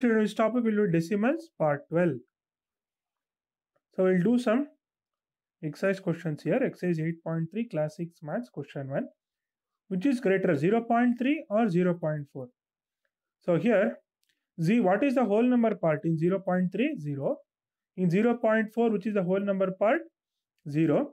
Today's topic will be decimals part 12. So we'll do some exercise questions here. Exercise 8.3 classics maths question 1 which is greater 0.3 or 0.4. So here z what is the whole number part in 0.3 0 in 0.4 which is the whole number part 0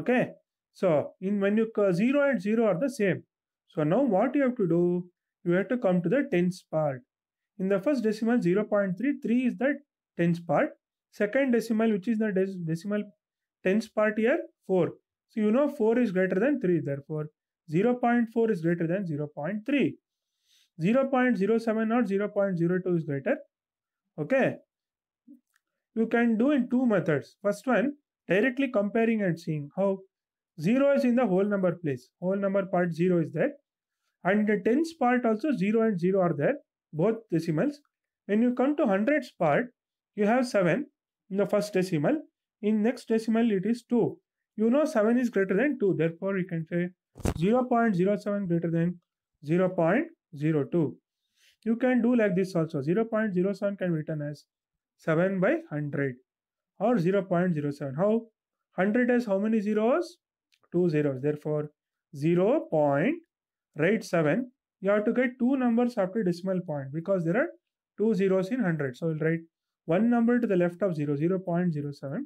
okay so in when you uh, 0 and 0 are the same so now what you have to do you have to come to the tens part. In the first decimal 0.3, 3 is the tens part. Second decimal which is the decimal tens part here 4. So you know 4 is greater than 3 therefore 0.4 is greater than 0.3. 0.07 or 0.02 is greater. Okay. You can do in two methods. First one directly comparing and seeing how 0 is in the whole number place. Whole number part 0 is that and the tens part also 0 and 0 are there, both decimals. When you come to hundreds part, you have 7 in the first decimal. In next decimal, it is 2. You know 7 is greater than 2. Therefore, you can say 0 0.07 greater than 0 0.02. You can do like this also. 0 0.07 can be written as 7 by 100 or 0 0.07. How? 100 has how many zeros? 2 zeros. Therefore, 0 right 7, you have to get two numbers after decimal point because there are two zeros in 100. So we'll write one number to the left of 0, 0 0.07.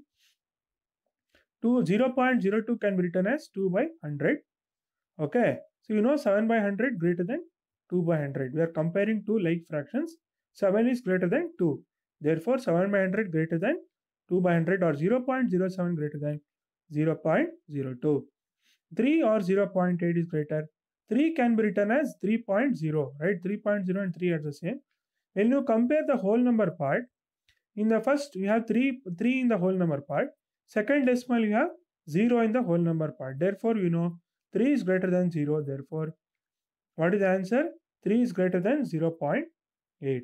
Two, 0.02 can be written as 2 by 100. Okay, so you know 7 by 100 greater than 2 by 100. We are comparing two like fractions. 7 is greater than 2. Therefore, 7 by 100 greater than 2 by 100 or 0 0.07 greater than 0 0.02. 3 or 0 0.8 is greater 3 can be written as 3.0, right? 3.0 and 3 are the same. When you compare the whole number part, in the first you have 3, 3 in the whole number part, second decimal you have 0 in the whole number part. Therefore, you know 3 is greater than 0. Therefore, what is the answer? 3 is greater than 0 0.8.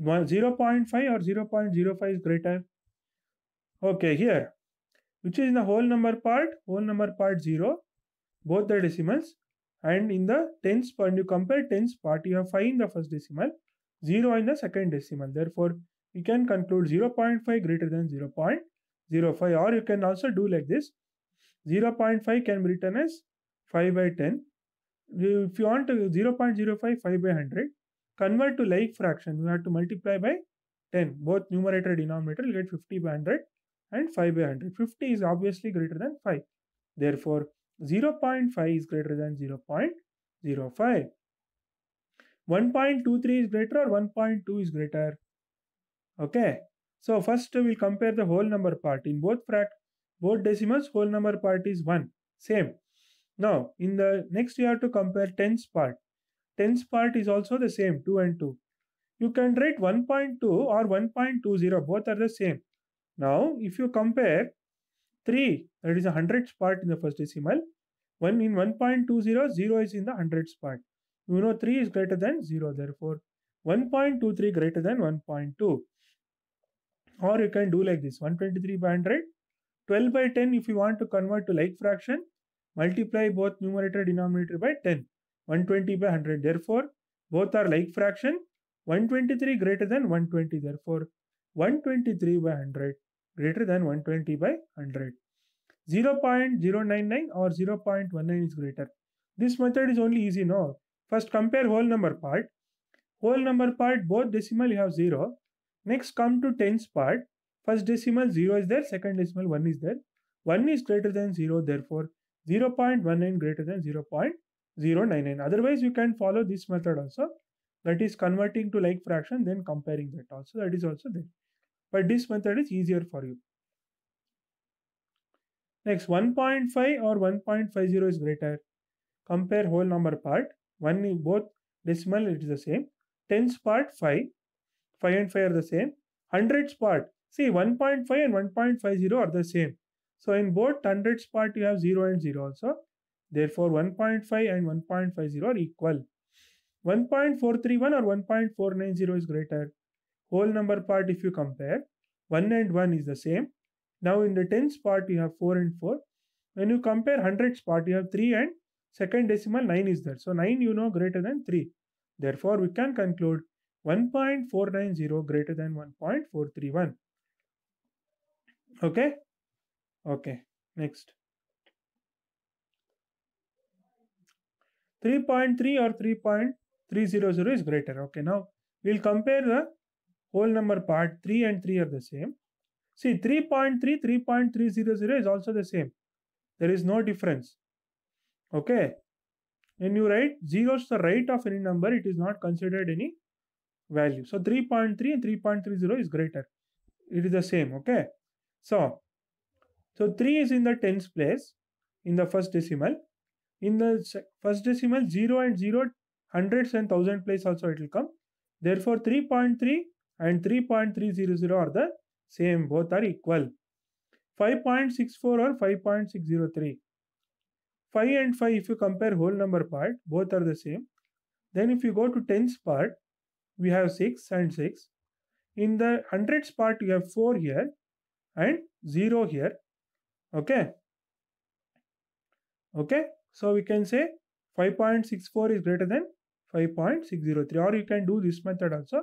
0.5 or 0 0.05 is greater. Okay, here which is in the whole number part, whole number part 0, both the decimals. And in the tens, when you compare tens part, you have 5 in the first decimal, 0 in the second decimal. Therefore, you can conclude 0.5 greater than 0.05 or you can also do like this. 0.5 can be written as 5 by 10. If you want to 0.05, 5 by 100, convert to like fraction, you have to multiply by 10. Both numerator and denominator, you get 50 by 100 and 5 by 100. 50 is obviously greater than 5. Therefore, 0.5 is greater than 0.05. 1.23 is greater or 1.2 is greater. Okay. So first we'll compare the whole number part. In both frac both decimals, whole number part is 1. Same. Now, in the next you have to compare tens part. Tens part is also the same, 2 and 2. You can write 1.2 or 1.20, both are the same. Now, if you compare 3, that is a hundredths part in the first decimal. 1 in 1.20, 0 is in the hundredths part. You know 3 is greater than 0, therefore 1.23 greater than 1.2. Or you can do like this, 123 by 100, 12 by 10 if you want to convert to like fraction, multiply both numerator denominator by 10, 120 by 100. Therefore, both are like fraction, 123 greater than 120, therefore 123 by 100 greater than 120 by 100. 0.099 or 0.19 is greater. This method is only easy now. First compare whole number part. Whole number part both decimal you have 0. Next come to tens part. First decimal 0 is there, second decimal 1 is there. 1 is greater than 0 therefore 0.19 greater than 0.099. Otherwise you can follow this method also that is converting to like fraction then comparing that also that is also there but this method is easier for you. Next 1.5 or 1.50 is greater. Compare whole number part. 1 both decimal it is the same. Tens part 5. 5 and 5 are the same. Hundreds part. See 1.5 and 1.50 are the same. So in both hundreds part you have 0 and 0 also. Therefore 1.5 and 1.50 are equal. 1.431 or 1.490 is greater whole number part if you compare, 1 and 1 is the same. Now in the tens part you have 4 and 4. When you compare hundreds part you have 3 and second decimal 9 is there. So 9 you know greater than 3. Therefore we can conclude 1.490 greater than 1.431. Okay? Okay, next. 3.3 or 3.300 is greater. Okay, now we'll compare the whole number part 3 and 3 are the same. See 3.3, 3.300 is also the same. There is no difference. Okay. When you write 0 to the right of any number, it is not considered any value. So 3.3 and 3.30 is greater. It is the same. Okay. So, so 3 is in the tens place in the first decimal. In the first decimal, 0 and 0, hundreds and thousand place also it will come. Therefore, 3.3 and 3.300 are the same, both are equal. 5.64 or 5.603. 5 and 5 if you compare whole number part, both are the same. Then if you go to tens part, we have 6 and 6. In the hundreds part, you have 4 here and 0 here. Okay. Okay. So we can say 5.64 is greater than 5.603 or you can do this method also.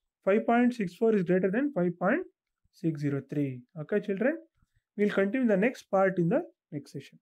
5.64 is greater than 5.603. Okay, children? We'll continue the next part in the next session.